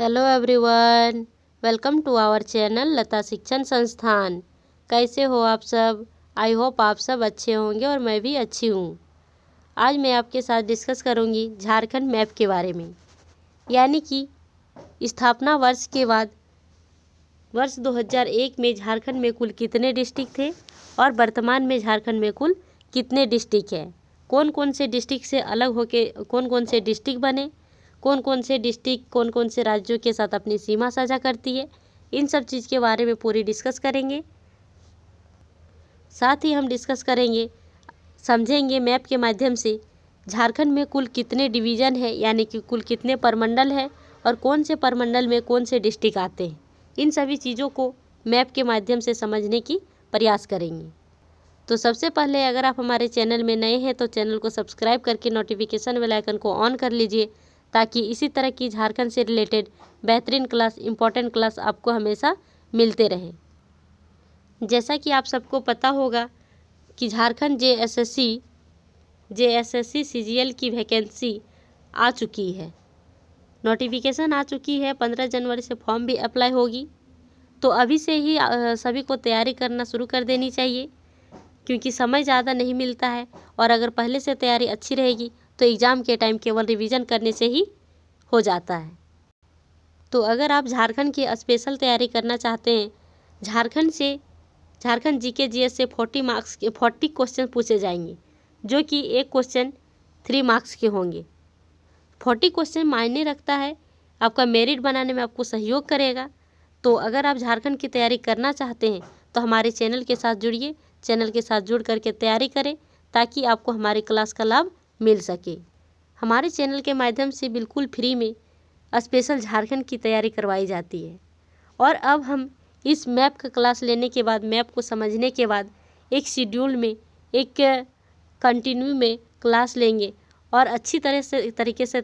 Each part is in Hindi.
hello everyone welcome to our channel Lata Shikshan Sansthan कैसे हो आप सब आई होप आप सब अच्छे होंगे और मैं भी अच्छी हूँ आज मैं आपके साथ डिस्कस करूँगी झारखंड मैप के बारे में यानी कि स्थापना वर्ष के बाद वर्ष 2001 में झारखंड में कुल कितने डिस्ट्रिक्ट थे और वर्तमान में झारखंड में कुल कितने डिस्ट्रिक्ट हैं कौन कौन से डिस्ट्रिक्ट से अलग होके कौन कौन से डिस्ट्रिक्ट बने कौन कौन से डिस्ट्रिक्ट कौन कौन से राज्यों के साथ अपनी सीमा साझा करती है इन सब चीज़ के बारे में पूरी डिस्कस करेंगे साथ ही हम डिस्कस करेंगे समझेंगे मैप के माध्यम से झारखंड में कुल कितने डिवीज़न है यानी कि कुल कितने परमंडल है और कौन से परमंडल में कौन से डिस्ट्रिक्ट आते हैं इन सभी चीज़ों को मैप के माध्यम से समझने की प्रयास करेंगे तो सबसे पहले अगर आप हमारे चैनल में नए हैं तो चैनल को सब्सक्राइब करके नोटिफिकेशन वेलाइकन आइकन को ऑन कर लीजिए ताकि इसी तरह की झारखंड से रिलेटेड बेहतरीन क्लास इम्पॉर्टेंट क्लास आपको हमेशा मिलते रहे जैसा कि आप सबको पता होगा कि Jharkhand J S S C J S S C C G L की वैकेंसी आ चुकी है नोटिफिकेशन आ चुकी है पंद्रह जनवरी से फॉर्म भी अप्लाई होगी तो अभी से ही सभी को तैयारी करना शुरू कर देनी चाहिए क्योंकि समय ज़्यादा नहीं मिलता है और अगर पहले से तैयारी अच्छी रहेगी तो एग्ज़ाम के टाइम केवल रिवीजन करने से ही हो जाता है तो अगर आप झारखंड की स्पेशल तैयारी करना चाहते हैं झारखंड से झारखंड जीके जीएस से फोर्टी मार्क्स के फोर्टी क्वेश्चन पूछे जाएंगे जो कि एक क्वेश्चन थ्री मार्क्स के होंगे फोर्टी क्वेश्चन मायने रखता है आपका मेरिट बनाने में आपको सहयोग करेगा तो अगर आप झारखंड की तैयारी करना चाहते हैं तो हमारे चैनल के साथ जुड़िए चैनल के साथ जुड़ करके तैयारी करें ताकि आपको हमारी क्लास का लाभ मिल सके हमारे चैनल के माध्यम से बिल्कुल फ्री में स्पेशल झारखंड की तैयारी करवाई जाती है और अब हम इस मैप का क्लास लेने के बाद मैप को समझने के बाद एक शेड्यूल में एक कंटिन्यू में क्लास लेंगे और अच्छी तरह से तरीके से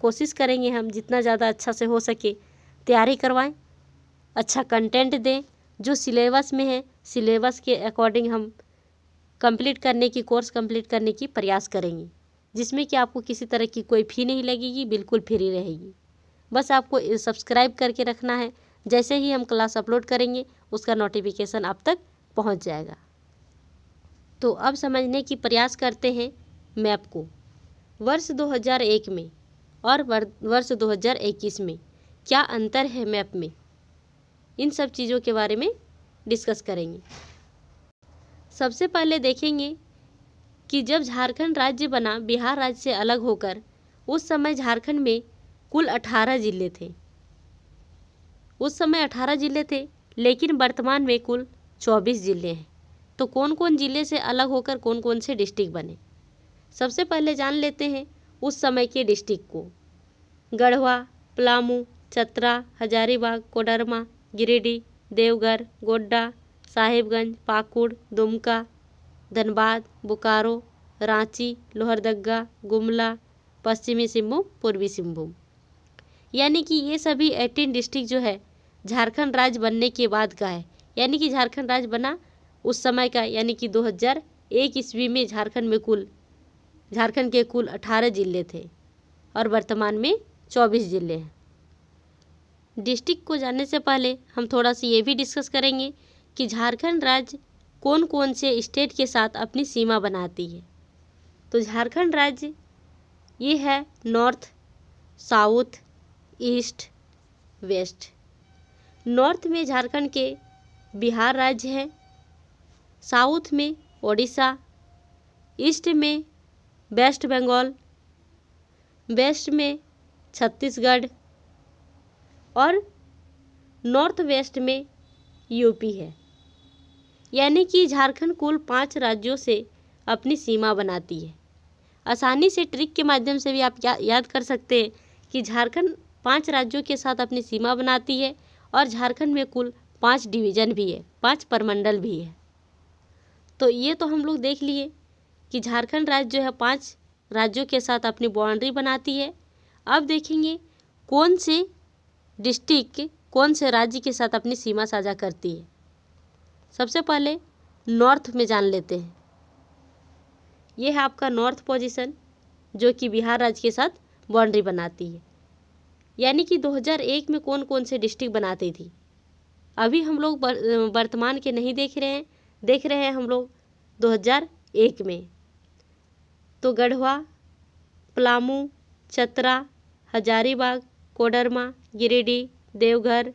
कोशिश करेंगे हम जितना ज़्यादा अच्छा से हो सके तैयारी करवाएं अच्छा कंटेंट दें जो सिलेबस में है सिलेबस के अकॉर्डिंग हम कंप्लीट करने की कोर्स कंप्लीट करने की प्रयास करेंगे जिसमें कि आपको किसी तरह की कोई फ़ी नहीं लगेगी बिल्कुल फ्री रहेगी बस आपको सब्सक्राइब करके रखना है जैसे ही हम क्लास अपलोड करेंगे उसका नोटिफिकेशन आप तक पहुंच जाएगा तो अब समझने की प्रयास करते हैं मैप को वर्ष 2001 में और वर्ष 2021 में क्या अंतर है मैप में इन सब चीज़ों के बारे में डिस्कस करेंगे सबसे पहले देखेंगे कि जब झारखंड राज्य बना बिहार राज्य से अलग होकर उस समय झारखंड में कुल अठारह जिले थे उस समय अठारह जिले थे लेकिन वर्तमान में कुल चौबीस जिले हैं तो कौन कौन जिले से अलग होकर कौन कौन से डिस्ट्रिक्ट बने सबसे पहले जान लेते हैं उस समय के डिस्ट्रिक्ट को गढ़वा पलामू चतरा हजारीबाग कोडरमा गिरिडीह देवघर गोड्डा साहिबगंज पाकुड़ दुमका धनबाद बोकारो रांची लोहरदगा गुमला पश्चिमी सिंहभूम पूर्वी सिंहभूम यानी कि ये सभी एटीन डिस्ट्रिक्ट जो है झारखंड राज्य बनने के बाद का है यानी कि झारखंड राज्य बना उस समय का यानी कि 2001 ईस्वी में झारखंड में कुल झारखंड के कुल 18 जिले थे और वर्तमान में 24 जिले हैं डिस्ट्रिक्ट को जानने से पहले हम थोड़ा सा ये भी डिस्कस करेंगे कि झारखंड राज्य कौन कौन से स्टेट के साथ अपनी सीमा बनाती है तो झारखंड राज्य ये है north south east west north में झारखंड के बिहार राज्य हैं साउथ में ओडिशा ईस्ट में वेस्ट बंगाल वेस्ट में छत्तीसगढ़ और नॉर्थ वेस्ट में यूपी है यानी कि झारखंड कुल पाँच राज्यों से अपनी सीमा बनाती है आसानी से ट्रिक के माध्यम से भी आप या, याद कर सकते हैं कि झारखंड पाँच राज्यों के साथ अपनी सीमा बनाती है और झारखंड में कुल पाँच डिवीज़न भी है पाँच परमंडल भी है तो ये तो हम लोग देख लिए कि झारखंड राज्य जो है पाँच राज्यों के साथ अपनी बाउंड्री बनाती है अब देखेंगे कौन से डिस्ट्रिक्ट कौन से राज्य के साथ अपनी सीमा साझा करती है सबसे पहले नॉर्थ में जान लेते हैं ये है आपका नॉर्थ पोजीशन जो कि बिहार राज्य के साथ बाउंड्री बनाती है यानी कि 2001 में कौन कौन से डिस्ट्रिक्ट बनाती थी अभी हम लोग वर्तमान के नहीं देख रहे हैं देख रहे हैं हम लोग 2001 में तो गढ़वा पलामू चतरा हजारीबाग कोडरमा गिरिडीह देवघर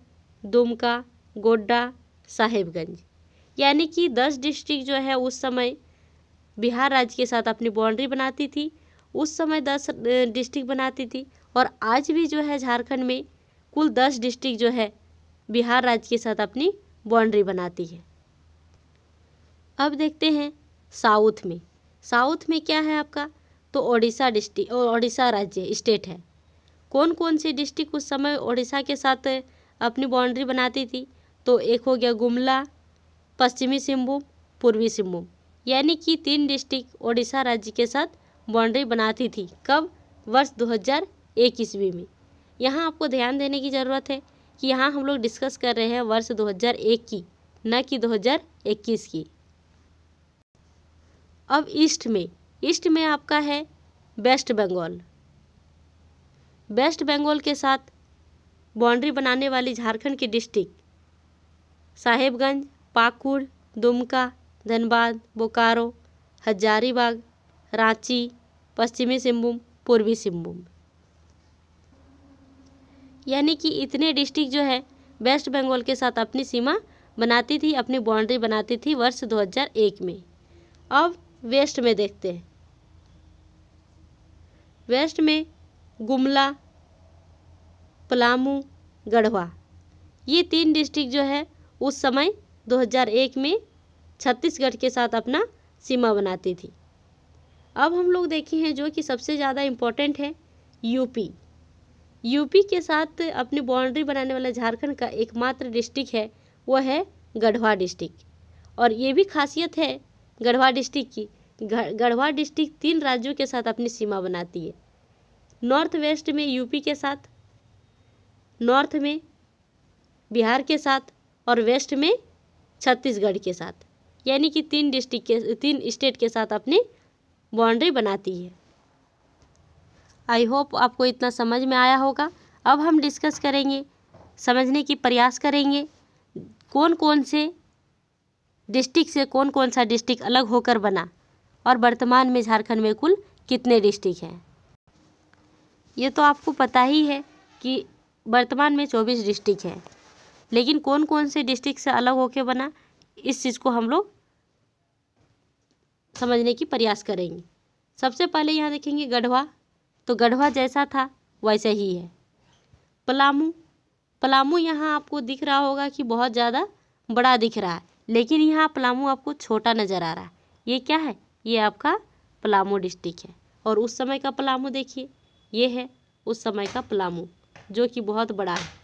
दुमका गोड्डा साहेबगंज यानी कि दस डिस्ट्रिक्ट जो है उस समय बिहार राज्य के साथ अपनी बाउंड्री बनाती थी उस समय दस डिस्ट्रिक्ट बनाती थी और आज भी जो है झारखंड में कुल दस डिस्ट्रिक्ट जो है बिहार राज्य के साथ अपनी बाउंड्री बनाती है अब देखते हैं साउथ में साउथ में क्या है आपका तो ओडिशा डिस्ट्रिक्ट और ओडिशा राज्य स्टेट है कौन कौन से डिस्ट्रिक्ट उस समय ओडिशा के साथ अपनी बाउंड्री बनाती थी तो एक हो गया गुमला पश्चिमी सिंहभूम पूर्वी सिंहभूम यानी कि तीन डिस्ट्रिक्ट ओडिशा राज्य के साथ बाउंड्री बनाती थी कब वर्ष 2001 ईस्वी में यहाँ आपको ध्यान देने की ज़रूरत है कि यहाँ हम लोग डिस्कस कर रहे हैं वर्ष 2001 की न कि 2021 की अब ईस्ट में ईस्ट में आपका है वेस्ट बंगाल वेस्ट बंगाल के साथ बाउंड्री बनाने वाली झारखंड की डिस्ट्रिक्ट साहेबगंज पाकुड़ दुमका धनबाद बोकारो हजारीबाग रांची पश्चिमी सिंहभूम पूर्वी सिंहभूम यानी कि इतने डिस्ट्रिक्ट जो है वेस्ट बंगाल के साथ अपनी सीमा बनाती थी अपनी बाउंड्री बनाती थी वर्ष 2001 में अब वेस्ट में देखते हैं वेस्ट में गुमला पलामू गढ़वा ये तीन डिस्ट्रिक्ट जो है उस समय 2001 में छत्तीसगढ़ के साथ अपना सीमा बनाती थी अब हम लोग देखे हैं जो कि सबसे ज़्यादा इम्पोर्टेंट है यूपी यूपी के साथ अपनी बाउंड्री बनाने वाला झारखंड का एकमात्र डिस्ट्रिक्ट है वह है गढ़वा डिस्ट्रिक्ट और ये भी खासियत है गढ़वा डिस्ट्रिक्ट की गढ़वा डिस्ट्रिक्ट तीन राज्यों के साथ अपनी सीमा बनाती है नॉर्थ वेस्ट में यूपी के साथ नॉर्थ में बिहार के साथ और वेस्ट में छत्तीसगढ़ के साथ यानी कि तीन डिस्ट्रिक्ट के तीन स्टेट के साथ अपनी बाउंड्री बनाती है आई होप आपको इतना समझ में आया होगा अब हम डिस्कस करेंगे समझने की प्रयास करेंगे कौन कौन से डिस्ट्रिक्ट से कौन कौन सा डिस्ट्रिक्ट अलग होकर बना और वर्तमान में झारखंड में कुल कितने डिस्ट्रिक्ट हैं ये तो आपको पता ही है कि वर्तमान में चौबीस डिस्ट्रिक्ट हैं लेकिन कौन कौन से डिस्ट्रिक्ट से अलग होके बना इस चीज़ को हम लोग समझने की प्रयास करेंगे सबसे पहले यहाँ देखेंगे गढ़वा तो गढ़वा जैसा था वैसा ही है पलामू पलामू यहाँ आपको दिख रहा होगा कि बहुत ज़्यादा बड़ा दिख रहा है लेकिन यहाँ पलामू आपको छोटा नज़र आ रहा है ये क्या है ये आपका पलामू डिस्ट्रिक्ट है और उस समय का पलामू देखिए ये है उस समय का पलामू जो कि बहुत बड़ा है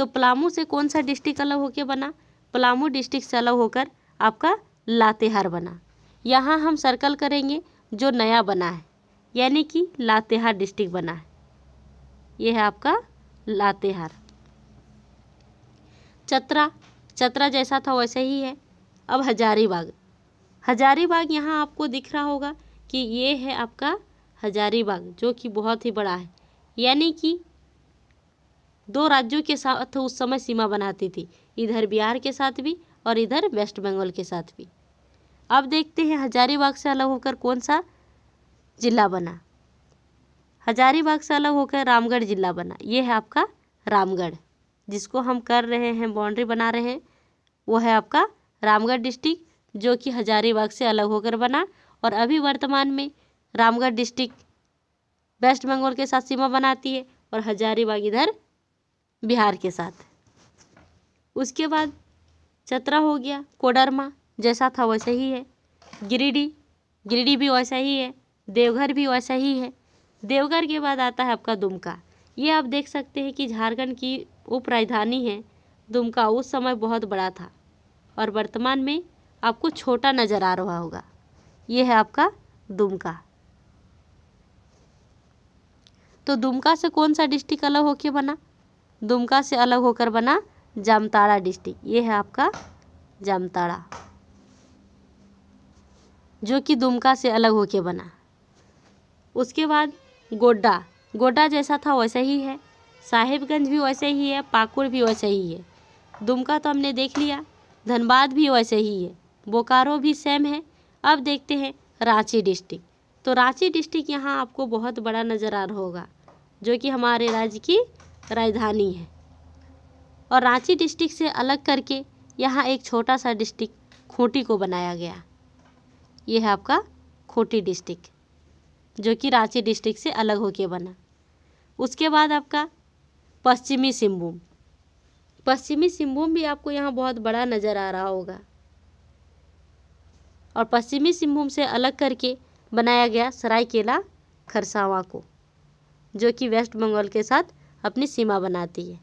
तो पलामू से कौन सा डिस्ट्रिक्ट अलग होकर बना पलामू डिस्ट्रिक्ट से अलग होकर आपका लातेहार बना यहाँ हम सर्कल करेंगे जो नया बना है यानी कि लातेहार डिस्ट्रिक्ट बना है ये है आपका लातेहार चतरा चतरा जैसा था वैसा ही है अब हजारीबाग हजारीबाग यहाँ आपको दिख रहा होगा कि ये है आपका हजारीबाग जो कि बहुत ही बड़ा है यानी कि दो राज्यों के साथ उस समय सीमा बनाती थी इधर बिहार के साथ भी और इधर वेस्ट बंगाल के साथ भी अब देखते हैं हजारीबाग से अलग होकर कौन सा जिला बना हजारीबाग से अलग होकर रामगढ़ जिला बना ये है आपका रामगढ़ जिसको हम कर रहे हैं बाउंड्री बना रहे हैं वो है आपका रामगढ़ डिस्ट्रिक्ट जो कि हजारीबाग से अलग होकर बना और अभी वर्तमान में रामगढ़ डिस्ट्रिक्ट वेस्ट बंगाल के साथ सीमा बनाती है और हजारीबाग इधर बिहार के साथ उसके बाद चतरा हो गया कोडरमा जैसा था वैसा ही है गिरिडीह गिरिडीह भी वैसा ही है देवघर भी वैसा ही है देवघर के बाद आता है आपका दुमका ये आप देख सकते हैं कि झारखंड की उप राजधानी है दुमका उस समय बहुत बड़ा था और वर्तमान में आपको छोटा नज़र आ रहा होगा ये है आपका दुमका तो दुमका से कौन सा डिस्ट्रिक्ट अलग होके बना दुमका से अलग होकर बना जामताड़ा डिस्ट्रिक्ट ये है आपका जामताड़ा जो कि दुमका से अलग होकर बना उसके बाद गोड्डा गोड्डा जैसा था वैसा ही है साहिबगंज भी वैसे ही है पाकुड़ भी वैसे ही है दुमका तो हमने देख लिया धनबाद भी वैसे ही है बोकारो भी सेम है अब देखते हैं रांची डिस्ट्रिक्ट तो रांची डिस्ट्रिक्ट यहाँ आपको बहुत बड़ा नज़र आ रहा होगा जो कि हमारे राज्य की राजधानी है और रांची डिस्ट्रिक्ट से अलग करके यहाँ एक छोटा सा डिस्ट्रिक्ट खूंटी को बनाया गया ये है आपका खूंटी डिस्ट्रिक्ट जो कि रांची डिस्ट्रिक्ट से अलग होके बना उसके बाद आपका पश्चिमी सिंहभूम पश्चिमी सिंहभूम भी आपको यहाँ बहुत बड़ा नज़र आ रहा होगा और पश्चिमी सिंहभूम से अलग करके बनाया गया सरायकेला खरसावा को जो कि वेस्ट बंगाल के साथ अपनी सीमा बनाती है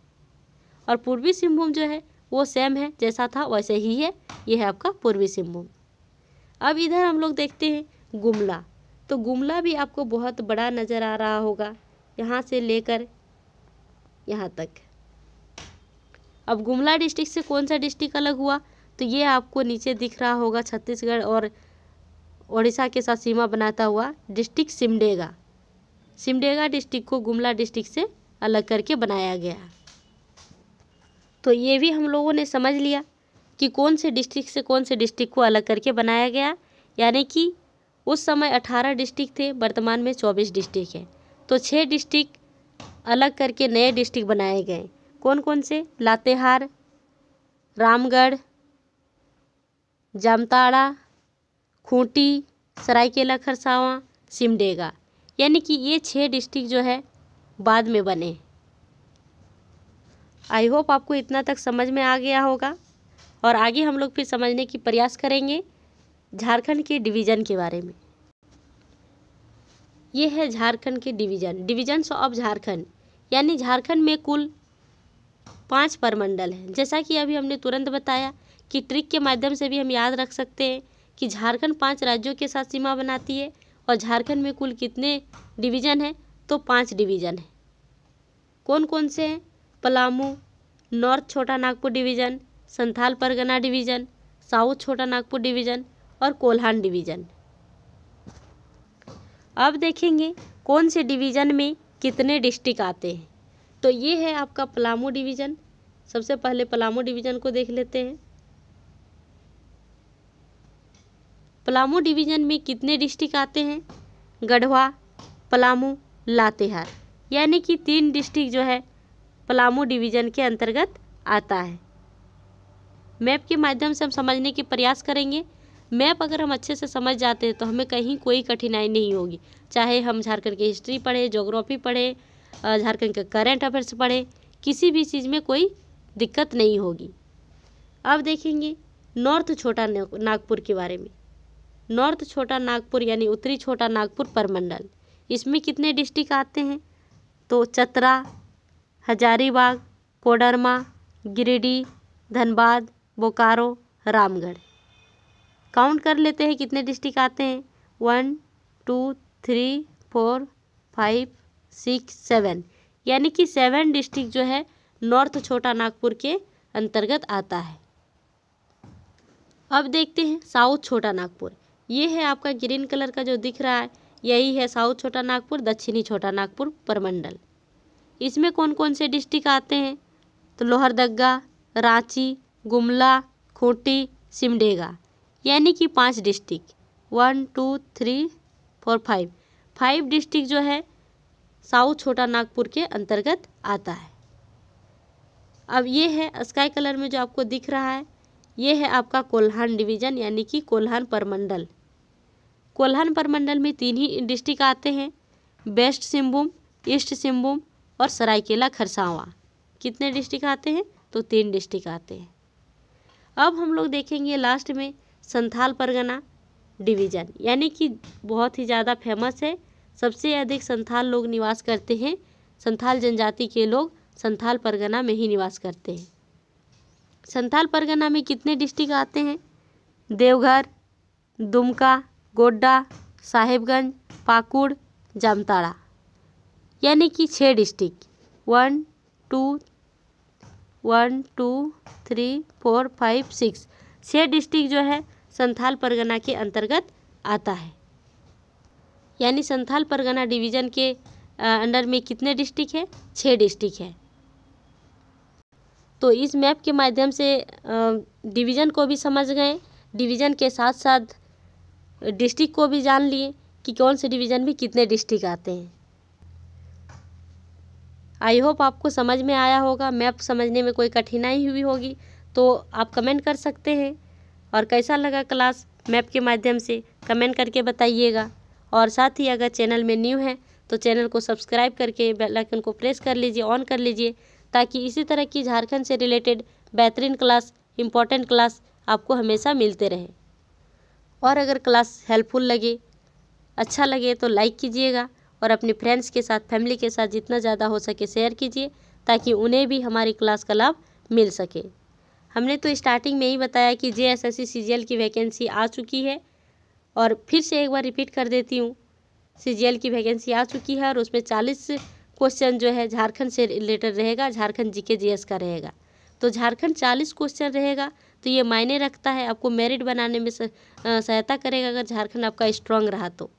और पूर्वी सिंहभूम जो है वो सेम है जैसा था वैसे ही है ये है आपका पूर्वी सिंहभूम अब इधर हम लोग देखते हैं गुमला तो गुमला भी आपको बहुत बड़ा नज़र आ रहा होगा यहाँ से लेकर यहाँ तक अब गुमला डिस्ट्रिक्ट से कौन सा डिस्ट्रिक्ट अलग हुआ तो ये आपको नीचे दिख रहा होगा छत्तीसगढ़ और उड़ीसा के साथ सीमा बनाता हुआ डिस्ट्रिक्ट सिमडेगा सिमडेगा डिस्ट्रिक्ट को गुमला डिस्ट्रिक्ट से अलग करके बनाया गया तो ये भी हम लोगों ने समझ लिया कि कौन से डिस्ट्रिक्ट से कौन से डिस्ट्रिक्ट को अलग करके बनाया गया यानी कि उस समय 18 डिस्ट्रिक्ट थे वर्तमान में 24 डिस्ट्रिक्ट हैं तो छः डिस्ट्रिक्ट अलग करके नए डिस्ट्रिक्ट बनाए गए कौन कौन से लातेहार रामगढ़ जामताड़ा खूंटी सरायकेला खरसावा सिमडेगा यानी कि ये छः डिस्ट्रिक्ट जो है बाद में बने आई होप आपको इतना तक समझ में आ गया होगा और आगे हम लोग फिर समझने की प्रयास करेंगे झारखंड के डिवीज़न के बारे में ये है झारखंड के डिवीज़न डिवीज़न्स ऑफ झारखंड यानी झारखंड में कुल पाँच परमंडल हैं जैसा कि अभी हमने तुरंत बताया कि ट्रिक के माध्यम से भी हम याद रख सकते हैं कि झारखंड पांच राज्यों के साथ सीमा बनाती है और झारखंड में कुल कितने डिवीज़न हैं तो पांच डिवीज़न है कौन कौन से हैं Palamu north Chota Nagpur division Santhal Pargana division south Chota Nagpur division और कोल्हान डिवीज़न अब देखेंगे कौन से डिवीज़न में कितने डिस्ट्रिक्ट आते हैं तो ये है आपका पलामू डिवीज़न सबसे पहले पलामू डिवीज़न को देख लेते हैं पलामू डिवीज़न में कितने डिस्ट्रिक्ट आते हैं गढ़वा पलामू लातेहार यानी कि तीन डिस्ट्रिक्ट जो है पलामू डिवीज़न के अंतर्गत आता है मैप के माध्यम से हम समझने के प्रयास करेंगे मैप अगर हम अच्छे से समझ जाते हैं तो हमें कहीं कोई कठिनाई नहीं होगी चाहे हम झारखंड की हिस्ट्री पढ़े जोग्राफी पढ़ें झारखंड के करंट अफेयर्स पढ़ें किसी भी चीज़ में कोई दिक्कत नहीं होगी अब देखेंगे नॉर्थ छोटा नागपुर के बारे में नॉर्थ छोटा नागपुर यानी उत्तरी छोटा नागपुर परमंडल इसमें कितने डिस्ट्रिक्ट आते हैं तो चतरा हजारीबाग कोडरमा गिरिडीह धनबाद बोकारो रामगढ़ काउंट कर लेते हैं कितने डिस्ट्रिक्ट आते हैं one two three four five six seven यानी कि सेवन डिस्ट्रिक्ट जो है नॉर्थ छोटा नागपुर के अंतर्गत आता है अब देखते हैं साउथ छोटा नागपुर ये है आपका ग्रीन कलर का जो दिख रहा है यही है साउथ छोटा नागपुर दक्षिणी छोटा नागपुर परमंडल इसमें कौन कौन से डिस्ट्रिक्ट आते हैं तो लोहरदगा रांची गुमला खूंटी सिमडेगा यानी कि पांच district one two three four five five district जो है साउथ छोटा नागपुर के अंतर्गत आता है अब ये है स्काई कलर में जो आपको दिख रहा है ये है आपका कोल्हान डिवीज़न यानी कि कोल्हान परमंडल कोल्हान परमंडल में तीन ही डिस्ट्रिक्ट आते हैं वेस्ट सिंहभूम ईस्ट सिंहभूम और सरायकेला खरसावा कितने डिस्ट्रिक्ट आते हैं तो तीन डिस्ट्रिक्ट आते हैं अब हम लोग देखेंगे लास्ट में संथाल परगना डिवीज़न यानी कि बहुत ही ज़्यादा फेमस है सबसे अधिक संथाल लोग निवास करते हैं संथाल जनजाति के लोग संथाल परगना में ही निवास करते हैं संथाल परगना में कितने डिस्ट्रिक्ट आते हैं देवघर दुमका गोड्डा साहेबगंज पाकुड़ जामताड़ा यानी कि छः district one two one two three four five six छः डिस्ट्रिक्ट जो है संथाल परगना के अंतर्गत आता है यानी संथाल परगना डिवीज़न के अंडर में कितने डिस्ट्रिक्ट है छः डिस्ट्रिक्ट है तो इस मैप के माध्यम से डिवीज़न को भी समझ गए डिवीज़न के साथ साथ डिस्ट्रिक्ट को भी जान लिए कि कौन से डिवीज़न में कितने डिस्ट्रिक्ट आते हैं आई होप आपको समझ में आया होगा मैप समझने में कोई कठिनाई हुई होगी तो आप कमेंट कर सकते हैं और कैसा लगा क्लास मैप के माध्यम से कमेंट करके बताइएगा और साथ ही अगर चैनल में न्यू है तो चैनल को सब्सक्राइब करके बेल आइकन को प्रेस कर लीजिए ऑन कर लीजिए ताकि इसी तरह की झारखंड से रिलेटेड बेहतरीन क्लास इम्पॉर्टेंट क्लास आपको हमेशा मिलते रहे और अगर क्लास हेल्पफुल लगे अच्छा लगे तो लाइक कीजिएगा और अपने फ्रेंड्स के साथ फैमिली के साथ जितना ज़्यादा हो सके शेयर कीजिए ताकि उन्हें भी हमारी क्लास का लाभ मिल सके हमने तो स्टार्टिंग में ही बताया कि जे एस एस की वैकेंसी आ चुकी है और फिर से एक बार रिपीट कर देती हूँ सी की वैकेंसी आ चुकी है और उसमें चालीस क्वेश्चन जो है झारखंड से रिलेटेड रहेगा झारखंड जीके जीएस का रहेगा तो झारखंड चालीस क्वेश्चन रहेगा तो ये मायने रखता है आपको मेरिट बनाने में सहायता करेगा अगर झारखंड आपका स्ट्रांग रहा तो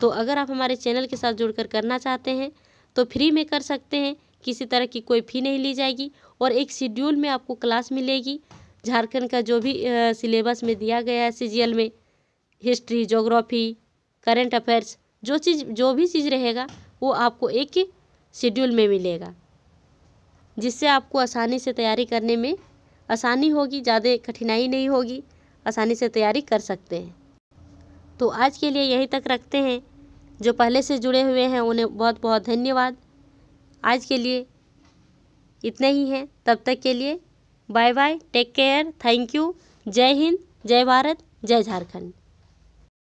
तो अगर आप हमारे चैनल के साथ जुड़कर करना चाहते हैं तो फ्री में कर सकते हैं किसी तरह की कोई फ़ी नहीं ली जाएगी और एक शेड्यूल में आपको क्लास मिलेगी झारखंड का जो भी सिलेबस में दिया गया है सी में हिस्ट्री जोग्राफी करेंट अफेयर्स जो चीज़ जो भी चीज़ रहेगा वो आपको एक शेड्यूल में मिलेगा जिससे आपको आसानी से तैयारी करने में आसानी होगी ज़्यादा कठिनाई नहीं होगी आसानी से तैयारी कर सकते हैं तो आज के लिए यहीं तक रखते हैं जो पहले से जुड़े हुए हैं उन्हें बहुत बहुत धन्यवाद आज के लिए इतना ही हैं तब तक के लिए bye bye take care thank you जय हिंद जय भारत जय झारखंड